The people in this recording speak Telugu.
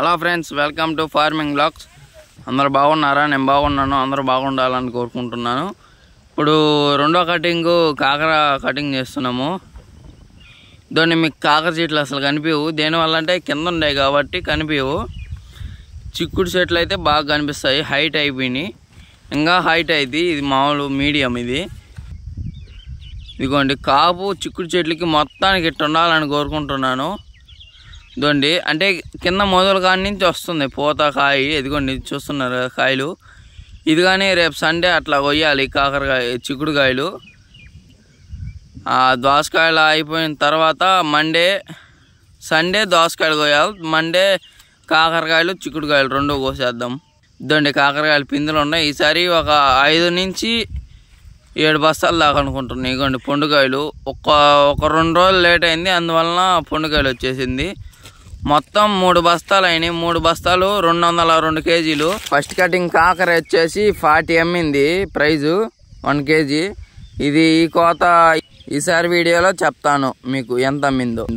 hello friends welcome to farming blogs అందరు బాగున్నారా నేను బాగున్నాను అందరూ బాగుండాలని కోరుకుంటున్నాను ఇప్పుడు రెండో కటింగు కాకర కటింగ్ చేస్తున్నాము దాన్ని మీకు కాకర చెట్లు అసలు కనిపించవు దేనివల్ల అంటే కింద ఉన్నాయి కాబట్టి కనిపించవు చిక్కుడు చెట్లు అయితే బాగా కనిపిస్తాయి హైట్ అయిపోయినాయి ఇంకా హైట్ అయింది ఇది మామూలు మీడియం ఇది ఇదిగోండి కాపు చిక్కుడు చెట్లకి మొత్తానికి ఇట్టు ఉండాలని కోరుకుంటున్నాను దొండి అంటే కింద మొదలు కాని నుంచి వస్తుంది పూత కాయ ఇదిగోండి చూస్తున్నారు కాయలు ఇది కానీ రేపు సండే అట్లా కొయ్యాలి కాకరకాయ చిక్కుడుకాయలు దోసకాయలు అయిపోయిన తర్వాత మండే సండే దోసకాయలు కోయాలి మండే కాకరకాయలు చిక్కుడుకాయలు రెండు కోసేద్దాం ఇదండి కాకరకాయలు పిందులు ఉన్నాయి ఈసారి ఒక ఐదు నుంచి ఏడు బస్తాలు దాకా అనుకుంటున్నాయి ఇగోండి పొండుకాయలు ఒక్క ఒక రెండు రోజులు లేట్ అయింది అందువలన పొండుకాయలు వచ్చేసింది మొత్తం మూడు బస్తాలు అయినాయి మూడు బస్తాలు రెండు వందల రెండు కేజీలు ఫస్ట్ కటింగ్ కాకర వచ్చేసి ఫార్టీ అమ్మింది ప్రైజు వన్ కేజీ ఇది ఈ కోత ఈసారి వీడియోలో చెప్తాను మీకు ఎంత అమ్మిందో